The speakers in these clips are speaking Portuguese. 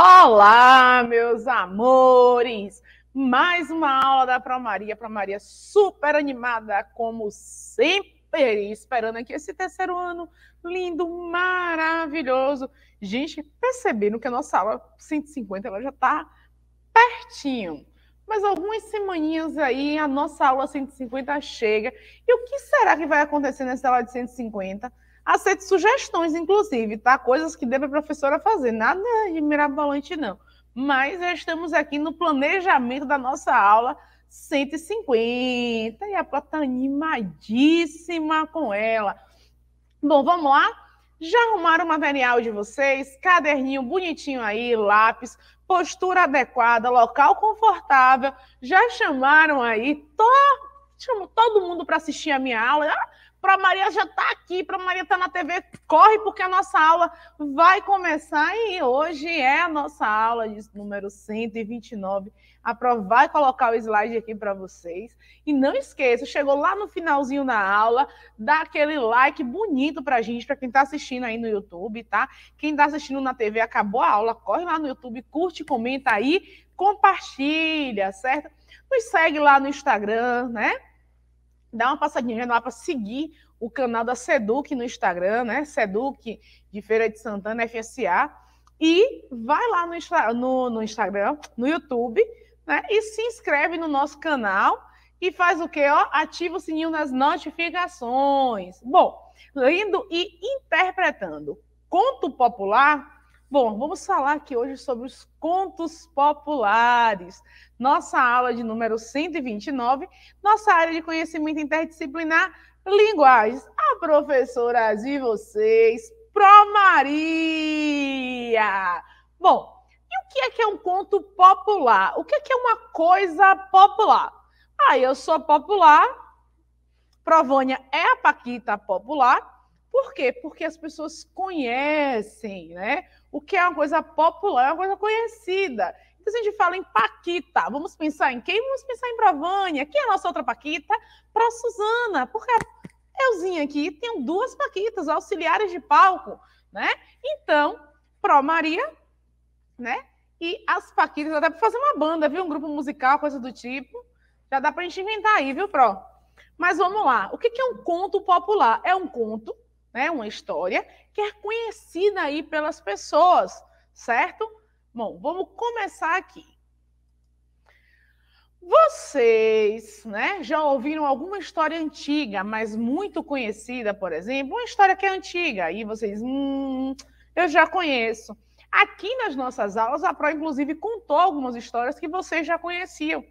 Olá, meus amores! Mais uma aula da Pro Maria super animada, como sempre, esperando aqui esse terceiro ano lindo, maravilhoso. Gente, perceberam que a nossa aula 150 ela já está pertinho. Mas algumas semaninhas aí a nossa aula 150 chega. E o que será que vai acontecer nessa aula de 150? aceito sugestões, inclusive, tá? Coisas que deve a professora fazer, nada de mirabolante, não. Mas já estamos aqui no planejamento da nossa aula 150 e a Plata tá animadíssima com ela. Bom, vamos lá? Já arrumaram o material de vocês? Caderninho bonitinho aí, lápis, postura adequada, local confortável. Já chamaram aí? Tô Chamo todo mundo para assistir a minha aula. Ah, para Maria já está aqui, para Maria está na TV, corre porque a nossa aula vai começar e hoje é a nossa aula de número 129. A Pro vai colocar o slide aqui para vocês. E não esqueça, chegou lá no finalzinho da aula, dá aquele like bonito para a gente, para quem está assistindo aí no YouTube, tá? Quem está assistindo na TV acabou a aula, corre lá no YouTube, curte, comenta aí, compartilha, certo? Nos segue lá no Instagram, né? dá uma passadinha lá para seguir o canal da Seduc no Instagram, né? Seduc de Feira de Santana, FSA. E vai lá no, no, no Instagram, no YouTube, né? E se inscreve no nosso canal e faz o quê? Ó, ativa o sininho das notificações. Bom, lendo e interpretando conto popular Bom, vamos falar aqui hoje sobre os contos populares. Nossa aula de número 129, nossa área de conhecimento interdisciplinar, linguagens. A professora de vocês, Pro Maria. Bom, e o que é que é um conto popular? O que é que é uma coisa popular? Ah, eu sou popular, Provônia é a Paquita popular. Por quê? Porque as pessoas conhecem, né? O que é uma coisa popular, é uma coisa conhecida. Então, se a gente fala em Paquita, vamos pensar em quem? Vamos pensar em Provânia. Quem é a nossa outra Paquita? Para Suzana, porque a Elzinha aqui tem duas Paquitas, auxiliares de palco, né? Então, Pro Maria, né? E as Paquitas, dá para fazer uma banda, viu? Um grupo musical, coisa do tipo. Já dá para a gente inventar aí, viu, Pro? Mas vamos lá. O que é um conto popular? É um conto, né? Uma história que é conhecida aí pelas pessoas, certo? Bom, vamos começar aqui. Vocês, né, já ouviram alguma história antiga, mas muito conhecida, por exemplo, uma história que é antiga e vocês, hum, eu já conheço. Aqui nas nossas aulas, a Pro, inclusive, contou algumas histórias que vocês já conheciam,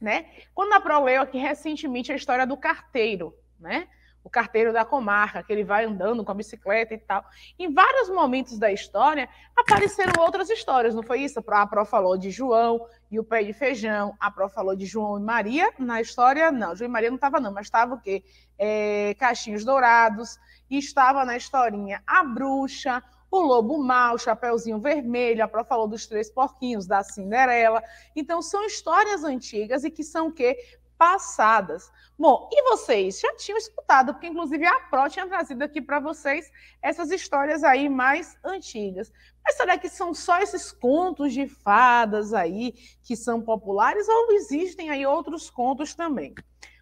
né? Quando a Pro leu aqui recentemente a história do carteiro, né? o carteiro da comarca, que ele vai andando com a bicicleta e tal. Em vários momentos da história apareceram outras histórias, não foi isso? A Pró falou de João e o pé de feijão, a Pró falou de João e Maria. Na história, não, João e Maria não estava, não, mas estava o quê? É, Caixinhos Dourados, e estava na historinha a bruxa, o Lobo Mau, Chapeuzinho Vermelho, a Pró falou dos Três Porquinhos, da Cinderela. Então, são histórias antigas e que são o quê? passadas. Bom, e vocês já tinham escutado, porque inclusive a Pro tinha trazido aqui para vocês essas histórias aí mais antigas. Mas será que são só esses contos de fadas aí que são populares ou existem aí outros contos também?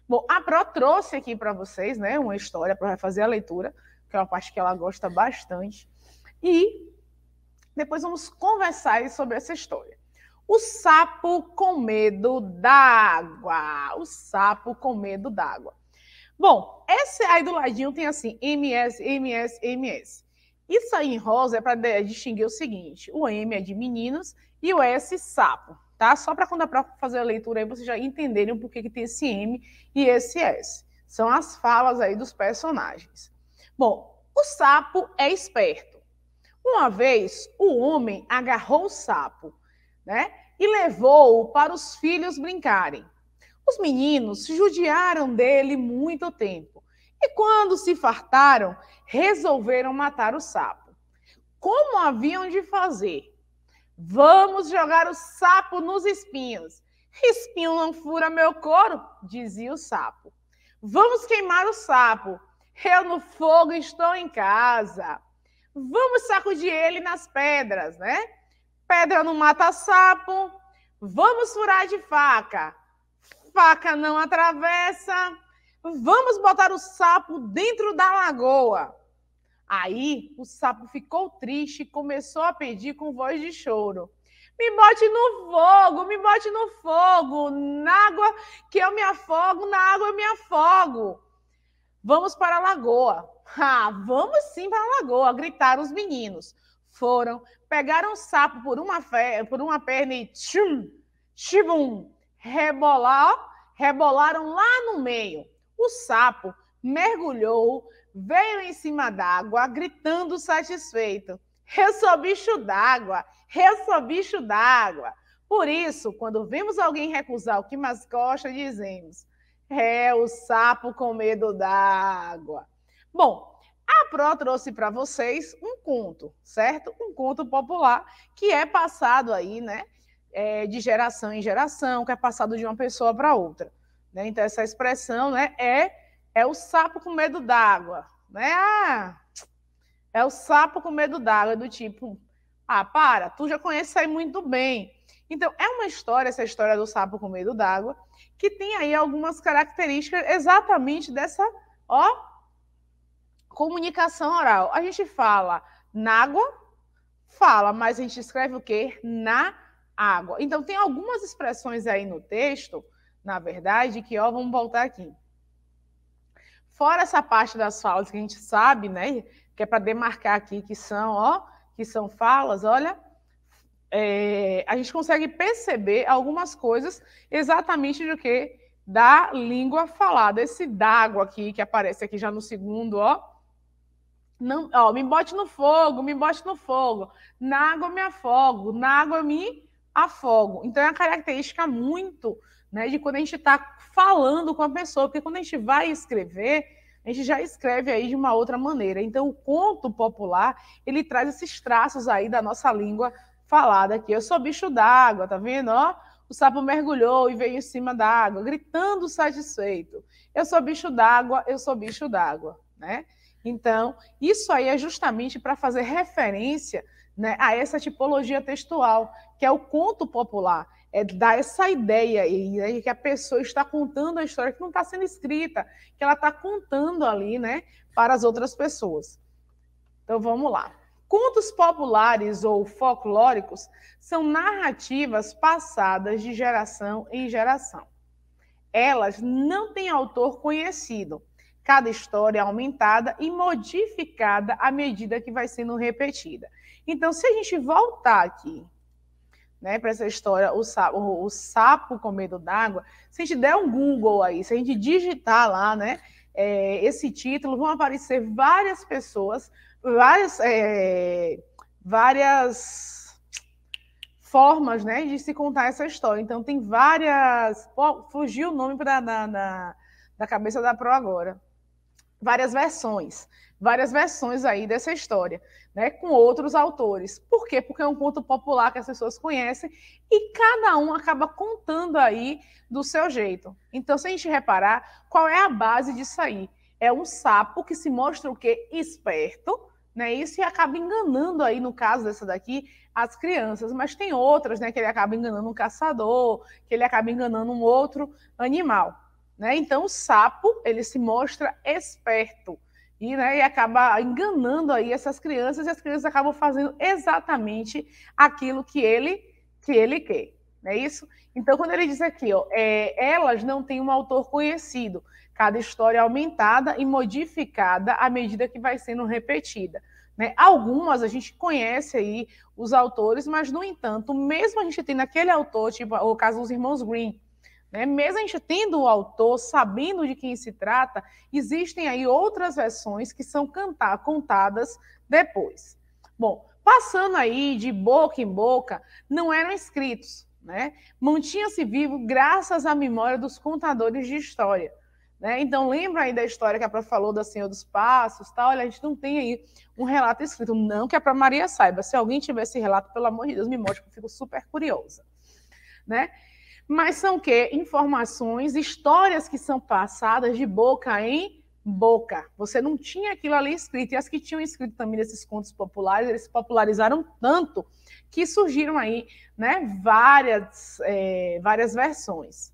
Bom, a Pro trouxe aqui para vocês, né, uma história para fazer a leitura, que é uma parte que ela gosta bastante. E depois vamos conversar sobre essa história. O sapo com medo d'água. O sapo com medo d'água. Bom, esse aí do ladinho tem assim, MS, MS, MS. Isso aí em rosa é para distinguir o seguinte: o M é de meninos e o S sapo, tá? Só para quando a para fazer a leitura aí vocês já entenderem o porquê que tem esse M e esse S. São as falas aí dos personagens. Bom, o sapo é esperto. Uma vez o homem agarrou o sapo né? E levou-o para os filhos brincarem. Os meninos judiaram dele muito tempo e, quando se fartaram, resolveram matar o sapo. Como haviam de fazer? Vamos jogar o sapo nos espinhos. Espinho não fura meu couro, dizia o sapo. Vamos queimar o sapo. Eu no fogo estou em casa. Vamos sacudir ele nas pedras, né? Pedra não mata sapo. Vamos furar de faca. Faca não atravessa. Vamos botar o sapo dentro da lagoa. Aí o sapo ficou triste e começou a pedir com voz de choro. Me bote no fogo, me bote no fogo, na água que eu me afogo, na água eu me afogo. Vamos para a lagoa. Ah, vamos sim para a lagoa, gritaram os meninos. Foram, pegaram o sapo por uma, por uma perna e tchum, tchum, rebolar, rebolaram lá no meio. O sapo mergulhou, veio em cima d'água, gritando satisfeito. Eu sou bicho d'água, eu sou bicho d'água. Por isso, quando vemos alguém recusar o que mais gosta, dizemos: é o sapo com medo d'água. Bom, a Pro trouxe para vocês um conto, certo? Um conto popular que é passado aí, né? É, de geração em geração, que é passado de uma pessoa para outra. Né? Então, essa expressão né, é, é o sapo com medo d'água. Né? Ah, é o sapo com medo d'água, do tipo, ah, para, tu já conhece isso aí muito bem. Então, é uma história, essa história do sapo com medo d'água, que tem aí algumas características exatamente dessa, ó, comunicação oral. A gente fala na água, fala, mas a gente escreve o quê? Na água. Então, tem algumas expressões aí no texto, na verdade, que, ó, vamos voltar aqui. Fora essa parte das falas que a gente sabe, né, que é para demarcar aqui que são, ó, que são falas, olha, é, a gente consegue perceber algumas coisas exatamente do que da língua falada. Esse d'água aqui que aparece aqui já no segundo, ó, não, ó, me bote no fogo, me bote no fogo. Na água eu me afogo, na água eu me afogo. Então é uma característica muito né, de quando a gente está falando com a pessoa, porque quando a gente vai escrever, a gente já escreve aí de uma outra maneira. Então o conto popular ele traz esses traços aí da nossa língua falada aqui. Eu sou bicho d'água, tá vendo? Ó, o sapo mergulhou e veio em cima da água, gritando satisfeito. Eu sou bicho d'água, eu sou bicho d'água, né? Então, isso aí é justamente para fazer referência né, a essa tipologia textual, que é o conto popular. É dar essa ideia aí, né, que a pessoa está contando a história que não está sendo escrita, que ela está contando ali né, para as outras pessoas. Então, vamos lá. Contos populares ou folclóricos são narrativas passadas de geração em geração. Elas não têm autor conhecido, cada história aumentada e modificada à medida que vai sendo repetida. Então, se a gente voltar aqui né, para essa história, o sapo, o, o sapo com medo d'água, se a gente der um Google aí, se a gente digitar lá né, é, esse título, vão aparecer várias pessoas, várias, é, várias formas né, de se contar essa história. Então, tem várias. Oh, fugiu o nome para na, na cabeça da Pro agora várias versões, várias versões aí dessa história, né, com outros autores. Por quê? Porque é um conto popular que as pessoas conhecem e cada um acaba contando aí do seu jeito. Então, se a gente reparar, qual é a base disso aí? É um sapo que se mostra o quê? Esperto, né? Isso e acaba enganando aí, no caso dessa daqui, as crianças. Mas tem outras, né, que ele acaba enganando um caçador, que ele acaba enganando um outro animal. Né? Então o sapo ele se mostra esperto e, né, e acaba enganando aí essas crianças e as crianças acabam fazendo exatamente aquilo que ele que ele quer. Não é isso? Então, quando ele diz aqui, ó, é, elas não têm um autor conhecido, cada história é aumentada e modificada à medida que vai sendo repetida. Né? Algumas a gente conhece aí os autores, mas, no entanto, mesmo a gente tendo aquele autor, tipo o caso dos irmãos Green, né? Mesmo a gente tendo o autor, sabendo de quem se trata, existem aí outras versões que são cantar, contadas depois. Bom, passando aí de boca em boca, não eram escritos, né? Mantinha-se vivo graças à memória dos contadores de história. Né? Então, lembra aí da história que a Pró falou da Senhor dos Passos, tá? olha, a gente não tem aí um relato escrito, não que é para Maria saiba. Se alguém tiver esse relato, pelo amor de Deus, me mostre, porque eu fico super curiosa. Né? mas são que informações, histórias que são passadas de boca em boca. Você não tinha aquilo ali escrito e as que tinham escrito também desses contos populares, eles se popularizaram tanto que surgiram aí, né, várias é, várias versões.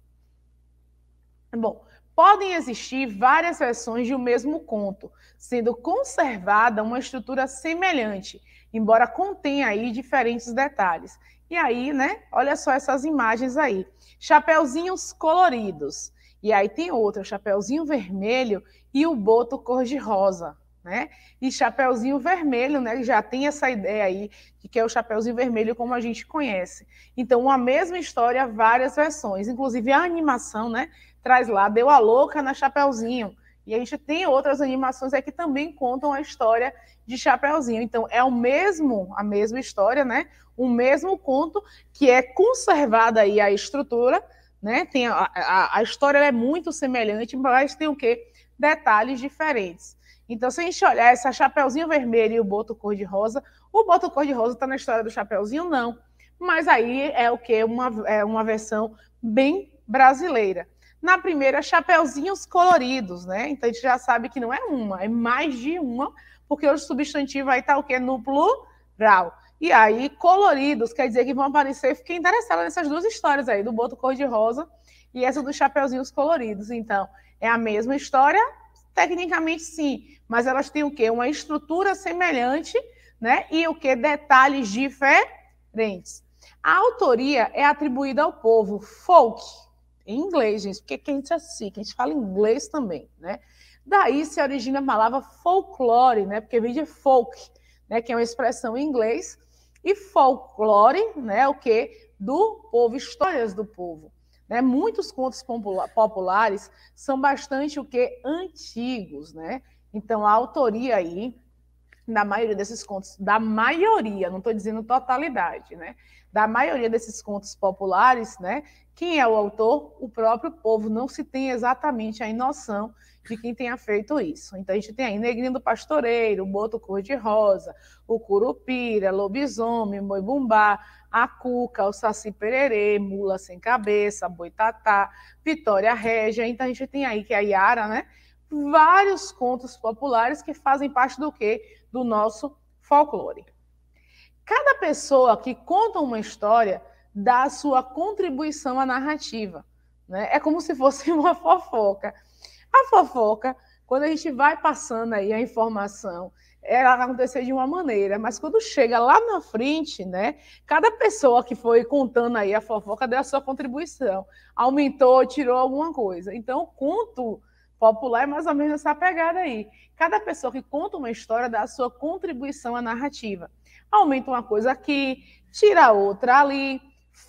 Bom, podem existir várias versões de um mesmo conto, sendo conservada uma estrutura semelhante, embora contenha aí diferentes detalhes. E aí, né? Olha só essas imagens aí. Chapeuzinhos coloridos. E aí tem outra, chapeuzinho vermelho e o boto cor de rosa, né? E chapeuzinho vermelho, né? Já tem essa ideia aí de que é o chapeuzinho vermelho como a gente conhece. Então, uma mesma história, várias versões. Inclusive a animação, né? Traz lá, deu a louca na chapeuzinho. E a gente tem outras animações que também contam a história de Chapeuzinho. Então é o mesmo, a mesma história, né? O mesmo conto que é conservada aí a estrutura, né? Tem a, a, a história é muito semelhante, mas tem o quê? Detalhes diferentes. Então, se a gente olhar essa Chapeuzinho Vermelho e o Boto Cor-de-Rosa, o Boto Cor-de-Rosa está na história do Chapeuzinho, não. Mas aí é o que? Uma, é uma versão bem brasileira. Na primeira, chapeuzinhos coloridos, né? Então a gente já sabe que não é uma, é mais de uma, porque o substantivo aí estar tá o quê? No plural. E aí, coloridos, quer dizer que vão aparecer. Fiquei interessada nessas duas histórias aí, do boto cor-de-rosa e essa dos chapeuzinhos coloridos. Então, é a mesma história? Tecnicamente sim, mas elas têm o quê? Uma estrutura semelhante, né? E o que? Detalhes diferentes. A autoria é atribuída ao povo folk, em inglês, gente, porque quem diz assim, quem fala inglês também, né? Daí se origina a palavra folclore, né? Porque vem de folk, né? Que é uma expressão em inglês, e folclore, né? O que do povo, histórias do povo. Né? Muitos contos populares são bastante o que antigos, né? Então a autoria aí da maioria desses contos, da maioria, não estou dizendo totalidade, né? Da maioria desses contos populares, né? Quem é o autor? O próprio povo. Não se tem exatamente a noção de quem tenha feito isso. Então, a gente tem aí Negrinho do Pastoreiro, Boto Cor-de-Rosa, o Curupira, Lobisomem, Boi Bumbá, a Cuca, o Saci Pererê, Mula Sem Cabeça, Boitatá, Vitória Régia. Então, a gente tem aí que é a Yara, né? Vários contos populares que fazem parte do quê? Do nosso folclore. Cada pessoa que conta uma história dá sua contribuição à narrativa. Né? É como se fosse uma fofoca. A fofoca, quando a gente vai passando aí a informação, ela vai acontecer de uma maneira, mas quando chega lá na frente, né, cada pessoa que foi contando aí a fofoca deu a sua contribuição, aumentou, tirou alguma coisa. Então, o conto popular é mais ou menos essa pegada aí. Cada pessoa que conta uma história dá a sua contribuição à narrativa. Aumenta uma coisa aqui, tira outra ali,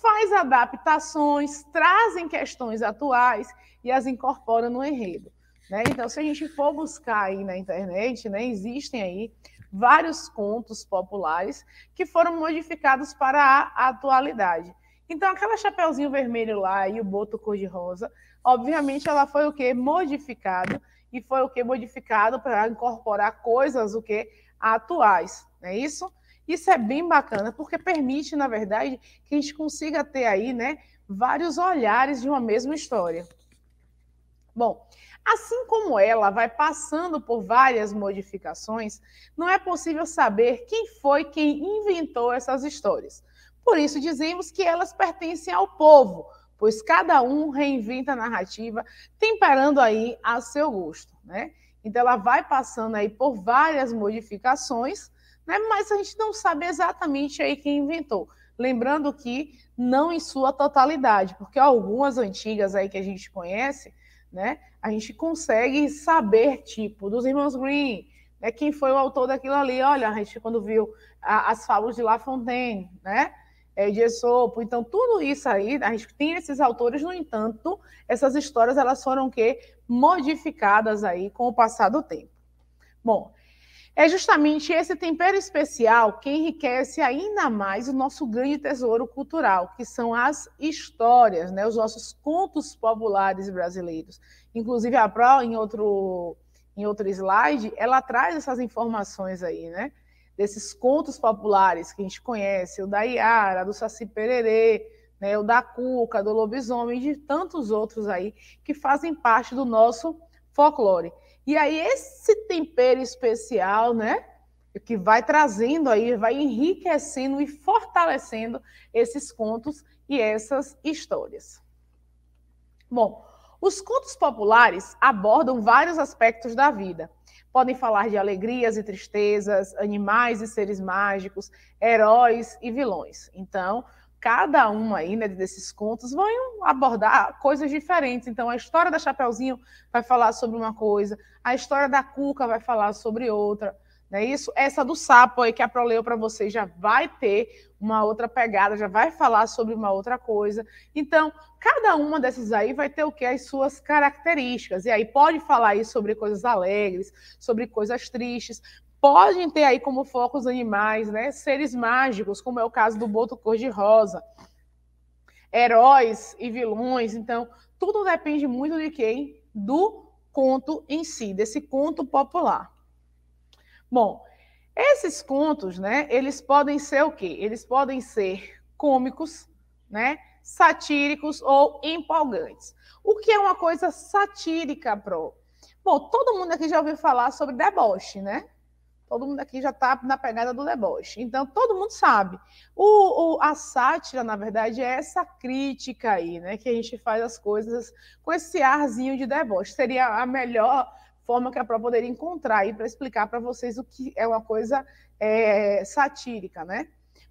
faz adaptações, trazem questões atuais e as incorpora no enredo. Né? Então, se a gente for buscar aí na internet, né, existem aí vários contos populares que foram modificados para a atualidade. Então, aquela chapeuzinho vermelho lá e o boto cor-de-rosa, obviamente, ela foi o que modificado e foi o que modificado para incorporar coisas o que atuais, não é isso? Isso é bem bacana, porque permite, na verdade, que a gente consiga ter aí, né, vários olhares de uma mesma história. Bom, assim como ela vai passando por várias modificações, não é possível saber quem foi quem inventou essas histórias. Por isso dizemos que elas pertencem ao povo, pois cada um reinventa a narrativa, temperando aí a seu gosto, né? Então ela vai passando aí por várias modificações né? mas a gente não sabe exatamente aí quem inventou. Lembrando que não em sua totalidade, porque algumas antigas aí que a gente conhece, né, a gente consegue saber, tipo, dos irmãos Green, né, quem foi o autor daquilo ali. Olha, a gente quando viu a, as falas de La Fontaine, né, é, de Esopo, então tudo isso aí, a gente tem esses autores, no entanto, essas histórias elas foram que modificadas aí com o passar do tempo. Bom, é justamente esse tempero especial que enriquece ainda mais o nosso grande tesouro cultural, que são as histórias, né? os nossos contos populares brasileiros. Inclusive, a Pro, em outro, em outro slide, ela traz essas informações aí, né? Desses contos populares que a gente conhece, o da Iara, do Saci Pererê, né? o da Cuca, do Lobisomem, e de tantos outros aí que fazem parte do nosso folclore. E aí esse tempero especial, né, que vai trazendo aí, vai enriquecendo e fortalecendo esses contos e essas histórias. Bom, os contos populares abordam vários aspectos da vida. Podem falar de alegrias e tristezas, animais e seres mágicos, heróis e vilões. Então, cada um aí, né, desses contos, vão abordar coisas diferentes. Então, a história da Chapeuzinho vai falar sobre uma coisa, a história da Cuca vai falar sobre outra, não é isso? Essa do sapo aí que a Proleu para vocês já vai ter uma outra pegada, já vai falar sobre uma outra coisa. Então, cada uma dessas aí vai ter o que as suas características. E aí pode falar aí sobre coisas alegres, sobre coisas tristes, podem ter aí como foco os animais, né? Seres mágicos, como é o caso do boto cor-de-rosa, heróis e vilões. Então, tudo depende muito de quem? Do conto em si, desse conto popular. Bom, esses contos, né? Eles podem ser o quê? Eles podem ser cômicos, né? Satíricos ou empolgantes. O que é uma coisa satírica, Pro? Bom, todo mundo aqui já ouviu falar sobre deboche, né? todo mundo aqui já está na pegada do deboche. Então, todo mundo sabe. O, o, a sátira, na verdade, é essa crítica aí, né? Que a gente faz as coisas com esse arzinho de deboche. Seria a melhor forma que a Pro poderia encontrar aí para explicar para vocês o que é uma coisa é, satírica, né?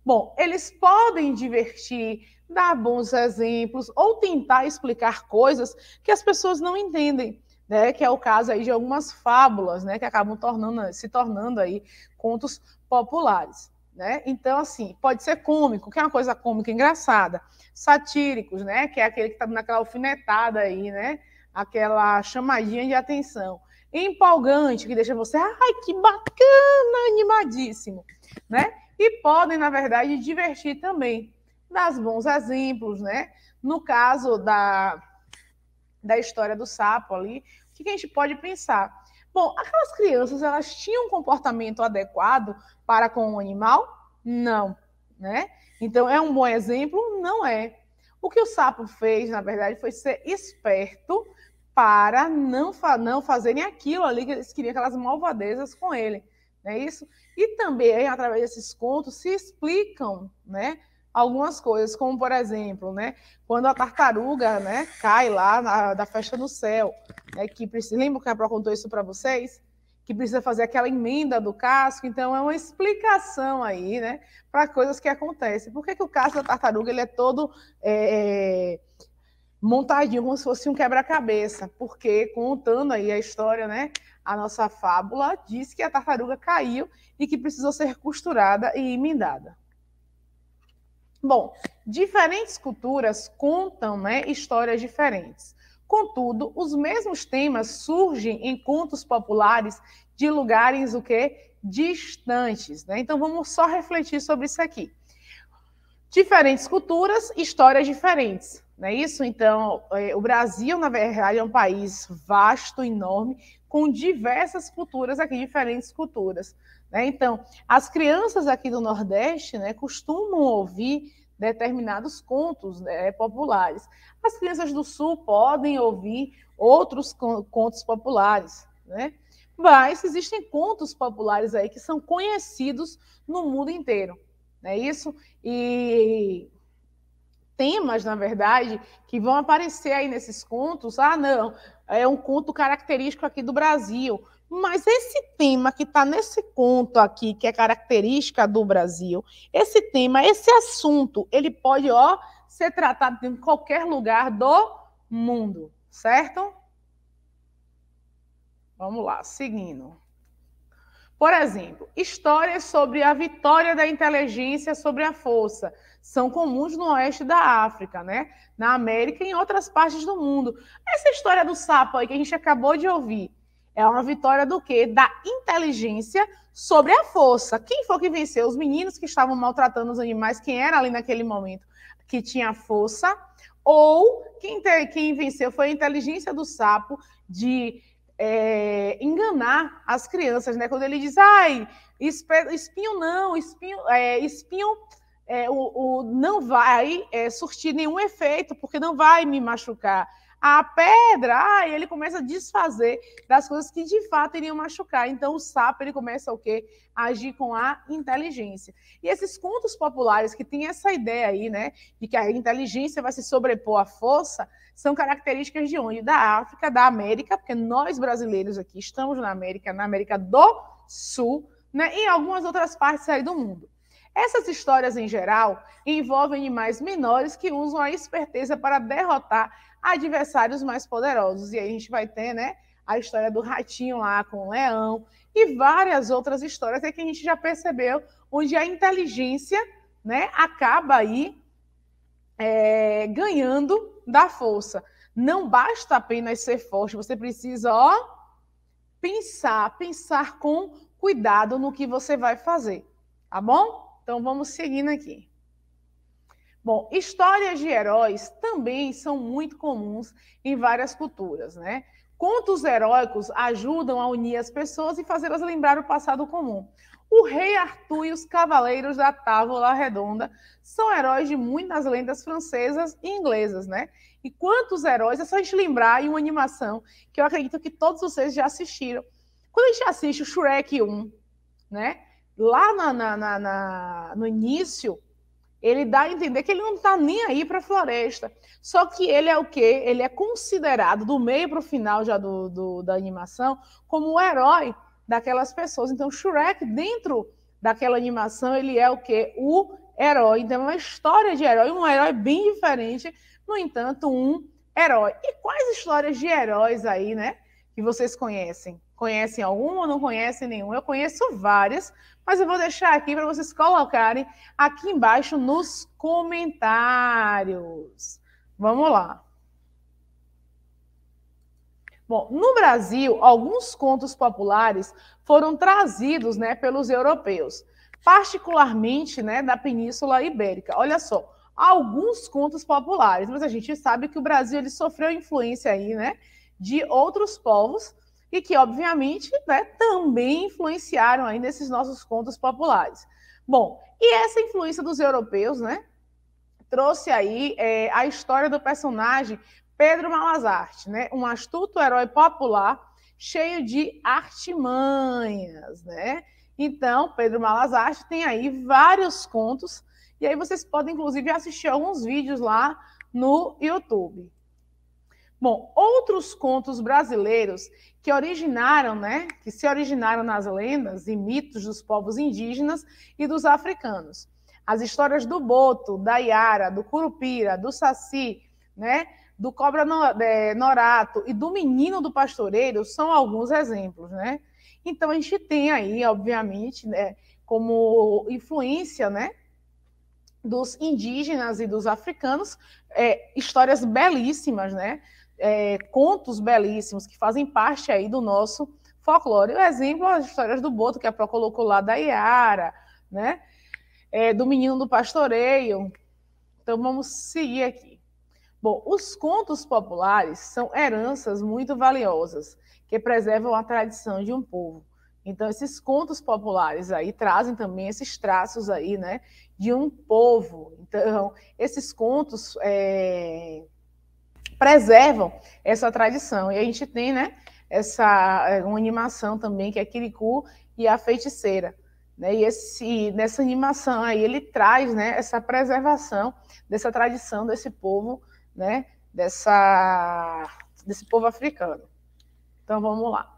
Bom, eles podem divertir, dar bons exemplos ou tentar explicar coisas que as pessoas não entendem né, que é o caso aí de algumas fábulas, né, que acabam tornando, se tornando aí contos populares. Né? Então, assim, pode ser cômico, que é uma coisa cômica engraçada. Satíricos, né? Que é aquele que está naquela alfinetada aí, né? Aquela chamadinha de atenção. Empolgante, que deixa você, ai, que bacana, animadíssimo, né? E podem, na verdade, divertir também. das bons exemplos, né? No caso da, da história do sapo ali, o que a gente pode pensar? Bom, aquelas crianças, elas tinham um comportamento adequado para com o animal? Não, né? Então, é um bom exemplo? Não é. O que o sapo fez, na verdade, foi ser esperto para não, fa não fazerem aquilo ali que eles queriam, aquelas malvadezas com ele. Não é isso? E também, através desses contos, se explicam, né? algumas coisas, como por exemplo, né, quando a tartaruga, né, cai lá na, da festa no céu, né, que precisa, lembra que a Pro contou isso para vocês, que precisa fazer aquela emenda do casco, então é uma explicação aí, né, para coisas que acontecem. Por que, que o casco da tartaruga ele é todo é, é, montadinho, como se fosse um quebra-cabeça? Porque contando aí a história, né, a nossa fábula diz que a tartaruga caiu e que precisou ser costurada e emendada. Bom, diferentes culturas contam né, histórias diferentes. Contudo, os mesmos temas surgem em contos populares de lugares o quê? distantes. Né? Então vamos só refletir sobre isso aqui. Diferentes culturas, histórias diferentes. Não é isso? Então, é, o Brasil, na verdade, é um país vasto, enorme, com diversas culturas aqui, diferentes culturas. Né? Então, as crianças aqui do Nordeste né, costumam ouvir determinados contos né, populares. As crianças do Sul podem ouvir outros contos populares, né? mas existem contos populares aí que são conhecidos no mundo inteiro, não é isso? E temas, na verdade, que vão aparecer aí nesses contos. Ah, não, é um conto característico aqui do Brasil. Mas esse tema que está nesse conto aqui, que é característica do Brasil, esse tema, esse assunto, ele pode ó, ser tratado em qualquer lugar do mundo, certo? Vamos lá, seguindo. Por exemplo, histórias sobre a vitória da inteligência sobre a força são comuns no oeste da África, né? Na América e em outras partes do mundo. Essa história do sapo aí que a gente acabou de ouvir é uma vitória do quê? Da inteligência sobre a força. Quem foi que venceu? Os meninos que estavam maltratando os animais, quem era ali naquele momento que tinha força, ou quem, quem venceu foi a inteligência do sapo de é, enganar as crianças, né? Quando ele diz, ai, espinho não, espinho, é, espinho é, o, o, não vai é, surtir nenhum efeito, porque não vai me machucar a pedra, ah, ele começa a desfazer das coisas que de fato iriam machucar. Então o sapo ele começa o quê? A agir com a inteligência. E esses contos populares que têm essa ideia aí, né, de que a inteligência vai se sobrepor à força, são características de onde? Da África, da América, porque nós brasileiros aqui estamos na América, na América do Sul, né, e em algumas outras partes aí do mundo. Essas histórias, em geral, envolvem animais menores que usam a esperteza para derrotar adversários mais poderosos. E aí a gente vai ter, né, a história do ratinho lá com o leão e várias outras histórias é que a gente já percebeu onde a inteligência, né, acaba aí é, ganhando da força. Não basta apenas ser forte, você precisa, ó, pensar, pensar com cuidado no que você vai fazer, tá bom? Então vamos seguindo aqui. Bom, histórias de heróis também são muito comuns em várias culturas, né? Contos heróicos ajudam a unir as pessoas e fazê-las lembrar o passado comum. O Rei Arthur e os Cavaleiros da Távola Redonda são heróis de muitas lendas francesas e inglesas, né? E quantos heróis, é só a gente lembrar em uma animação que eu acredito que todos vocês já assistiram. Quando a gente assiste o Shrek 1, né? Lá na, na, na, no início, ele dá a entender que ele não está nem aí para a floresta. Só que ele é o quê? Ele é considerado, do meio para o final já do, do, da animação, como o herói daquelas pessoas. Então, Shrek, dentro daquela animação, ele é o quê? O herói. Então, é uma história de herói, um herói bem diferente, no entanto, um herói. E quais histórias de heróis aí, né? Que vocês conhecem? Conhecem alguma ou não conhecem nenhuma? Eu conheço várias, mas eu vou deixar aqui para vocês colocarem aqui embaixo nos comentários. Vamos lá. Bom, no Brasil, alguns contos populares foram trazidos né, pelos europeus, particularmente né, da Península Ibérica. Olha só, alguns contos populares, mas a gente sabe que o Brasil ele sofreu influência aí, né, de outros povos e que, obviamente, né, também influenciaram aí nesses nossos contos populares. Bom, e essa influência dos europeus, né, trouxe aí é, a história do personagem Pedro Malazarte, né, um astuto herói popular cheio de artimanhas, né? Então, Pedro Malazarte tem aí vários contos, e aí vocês podem, inclusive, assistir alguns vídeos lá no YouTube. Bom, outros contos brasileiros que originaram, né, que se originaram nas lendas e mitos dos povos indígenas e dos africanos. As histórias do boto, da iara, do curupira, do saci, né, do cobra eh, norato e do menino do pastoreiro são alguns exemplos, né? Então a gente tem aí, obviamente, né, como influência, né, dos indígenas e dos africanos, é, histórias belíssimas, né? é, contos belíssimos que fazem parte aí do nosso folclore. O exemplo, as histórias do Boto, que a Pro colocou lá, da Iara, né? É, do Menino do Pastoreio. Então, vamos seguir aqui. Bom, os contos populares são heranças muito valiosas que preservam a tradição de um povo. Então, esses contos populares aí trazem também esses traços aí, né, de um povo. Então, esses contos é, preservam essa tradição. E a gente tem, né, essa é, uma animação também que é Kirikou e a Feiticeira, né? E esse nessa animação aí ele traz, né, essa preservação dessa tradição desse povo, né, dessa desse povo africano. Então vamos lá.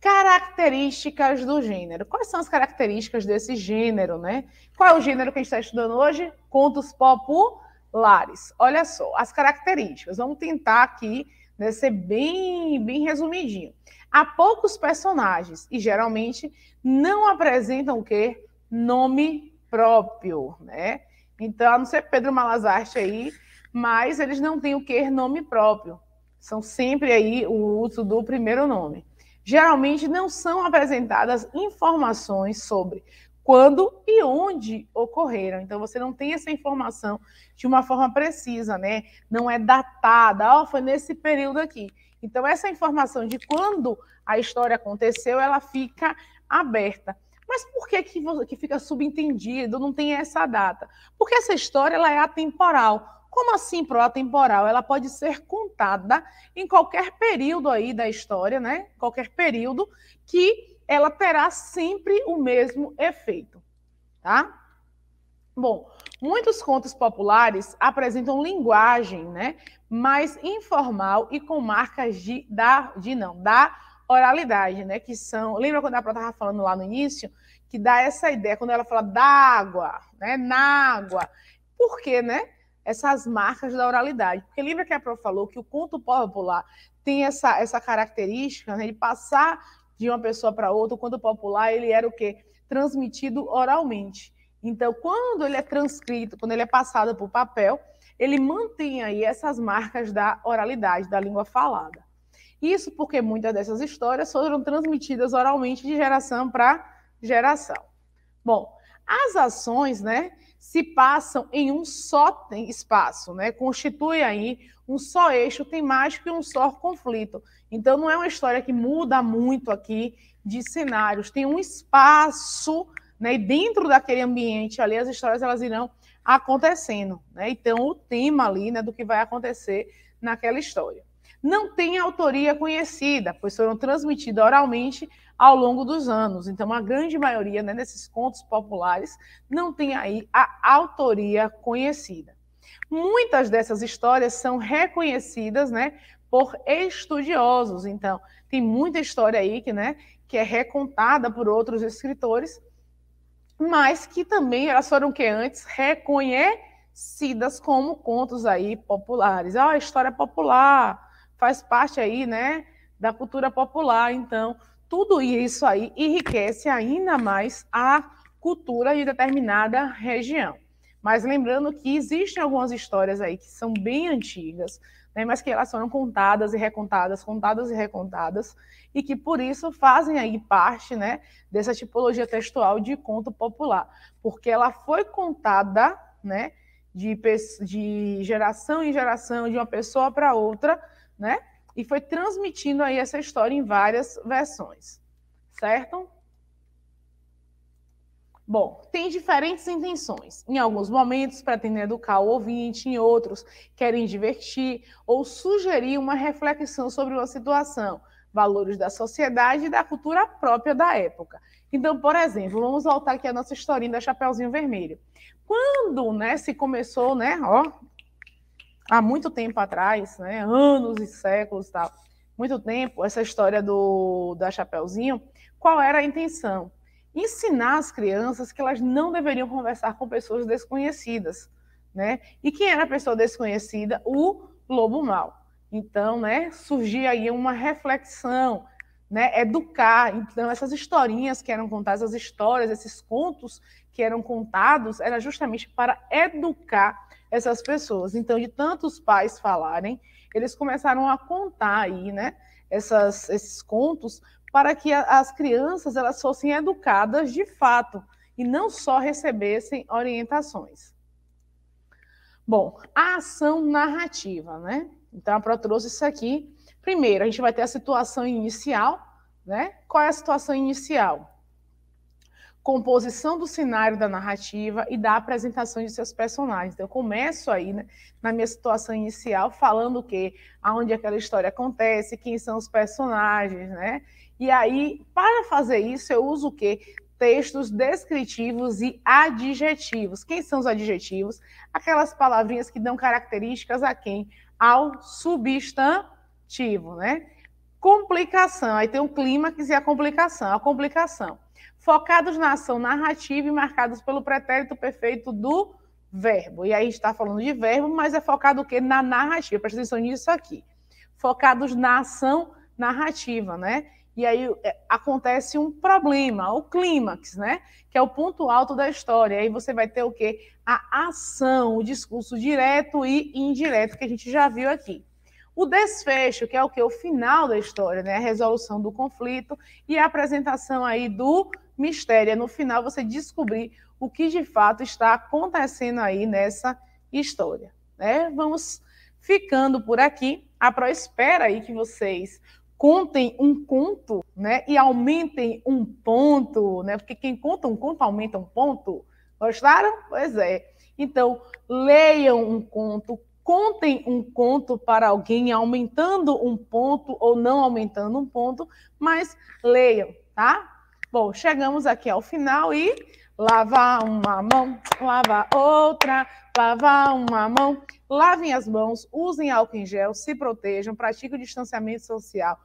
Características do gênero. Quais são as características desse gênero, né? Qual é o gênero que a gente está estudando hoje? Contos populares lares. Olha só, as características. Vamos tentar aqui né, ser bem, bem resumidinho. Há poucos personagens e geralmente não apresentam o quê? Nome próprio, né? Então, a não ser Pedro Malazarte aí, mas eles não têm o que nome próprio. São sempre aí o uso do primeiro nome. Geralmente não são apresentadas informações sobre quando e onde ocorreram. Então você não tem essa informação de uma forma precisa, né? Não é datada, ó, oh, ah, foi nesse período aqui. Então essa informação de quando a história aconteceu, ela fica aberta. Mas por que que, que fica subentendido, não tem essa data? Porque essa história ela é atemporal. Como assim pro atemporal? Ela pode ser contada em qualquer período aí da história, né? Qualquer período que ela terá sempre o mesmo efeito, tá? Bom, muitos contos populares apresentam linguagem, né, mais informal e com marcas de da de não, da oralidade, né, que são, lembra quando a Prota estava falando lá no início, que dá essa ideia quando ela fala d'água, né, na água. Por quê, né? Essas marcas da oralidade. Porque lembra que a Pro falou que o conto popular tem essa, essa característica né, de passar de uma pessoa para outra, Quando popular, ele era o quê? Transmitido oralmente. Então, quando ele é transcrito, quando ele é passado por papel, ele mantém aí essas marcas da oralidade, da língua falada. Isso porque muitas dessas histórias foram transmitidas oralmente de geração para geração. Bom, as ações, né, se passam em um só espaço, né? constitui aí um só eixo temático e um só conflito. Então, não é uma história que muda muito aqui de cenários, tem um espaço, né? e dentro daquele ambiente ali, as histórias elas irão acontecendo. Né? Então, o tema ali né, do que vai acontecer naquela história. Não tem autoria conhecida, pois foram transmitidas oralmente ao longo dos anos. Então, a grande maioria né, desses contos populares não tem aí a autoria conhecida. Muitas dessas histórias são reconhecidas né, por estudiosos. Então, tem muita história aí que, né, que é recontada por outros escritores, mas que também elas foram que antes reconhecidas como contos aí populares. Ah, história popular faz parte aí, né, da cultura popular. Então, tudo isso aí enriquece ainda mais a cultura de determinada região. Mas lembrando que existem algumas histórias aí que são bem antigas, né, mas que elas foram contadas e recontadas, contadas e recontadas, e que por isso fazem aí parte né, dessa tipologia textual de conto popular, porque ela foi contada né, de, de geração em geração, de uma pessoa para outra, né, e foi transmitindo aí essa história em várias versões, certo? Bom, tem diferentes intenções. Em alguns momentos pretendem educar o ouvinte, em outros querem divertir ou sugerir uma reflexão sobre uma situação, valores da sociedade e da cultura própria da época. Então, por exemplo, vamos voltar aqui à nossa historinha da Chapeuzinho Vermelho. Quando né, se começou, né, ó, há muito tempo atrás, né, anos e séculos e tal, muito tempo, essa história do da Chapeuzinho, qual era a intenção? Ensinar as crianças que elas não deveriam conversar com pessoas desconhecidas, né? E quem era a pessoa desconhecida? O lobo mal. Então, né, surgia aí uma reflexão, né, educar. Então, essas historinhas que eram contadas, essas histórias, esses contos que eram contados, era justamente para educar essas pessoas. Então, de tantos pais falarem, eles começaram a contar aí, né, essas, esses contos para que a, as crianças elas fossem educadas de fato e não só recebessem orientações. Bom, a ação narrativa, né? Então a Pro trouxe isso aqui. Primeiro, a gente vai ter a situação inicial, né? Qual é a situação inicial? composição do cenário da narrativa e da apresentação de seus personagens. Então, eu começo aí, né, na minha situação inicial, falando o quê? Aonde aquela história acontece, quem são os personagens, né? E aí, para fazer isso, eu uso o quê? Textos descritivos e adjetivos. Quem são os adjetivos? Aquelas palavrinhas que dão características a quem? Ao substantivo, né? Complicação. Aí tem o clímax e a complicação. A complicação focados na ação narrativa e marcados pelo pretérito perfeito do verbo. E aí está falando de verbo, mas é focado o quê? Na narrativa. Presta atenção nisso aqui. Focados na ação narrativa, né? E aí é, acontece um problema, o clímax, né? Que é o ponto alto da história. Aí você vai ter o quê? A ação, o discurso direto e indireto que a gente já viu aqui. O desfecho, que é o que o final da história, né? A resolução do conflito e a apresentação aí do mistério, é no final você descobrir o que de fato está acontecendo aí nessa história. Né? Vamos ficando por aqui. A Pro espera aí que vocês contem um conto, né? E aumentem um ponto, né? Porque quem conta um conto aumenta um ponto. Gostaram? Pois é. Então, leiam um conto, contem um conto para alguém, aumentando um ponto ou não aumentando um ponto, mas leiam, tá? Bom, chegamos aqui ao final e lava uma mão, lava outra, lava uma mão. Lavem as mãos, usem álcool em gel, se protejam, pratiquem o distanciamento social,